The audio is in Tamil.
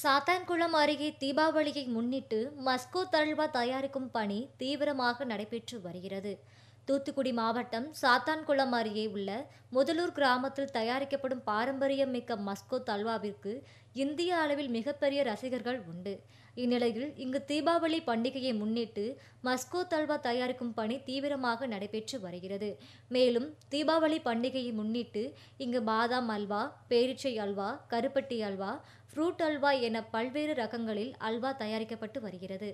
சாத்தான்குளம் அருகே தீபாவளியை முன்னிட்டு மஸ்கோ தல்வா தயாரிக்கும் பணி தீவிரமாக நடைபெற்று வருகிறது தூத்துக்குடி மாவட்டம் சாத்தான்குளம் அருகே உள்ள முதலூர் கிராமத்தில் தயாரிக்கப்படும் பாரம்பரியம் மிக்க மஸ்கோ தல்வாவிற்கு இந்திய அளவில் மிகப்பெரிய ரசிகர்கள் உண்டு இந்நிலையில் இங்கு தீபாவளி பண்டிகையை முன்னிட்டு மஸ்கோ தல்வா தயாரிக்கும் பணி தீவிரமாக நடைபெற்று வருகிறது மேலும் தீபாவளி பண்டிகையை முன்னிட்டு இங்கு பாதாம் அல்வா பேரிச்சை அல்வா கருப்பட்டி அல்வா ஃப்ரூட் அல்வா என பல்வேறு ரகங்களில் அல்வா தயாரிக்கப்பட்டு வருகிறது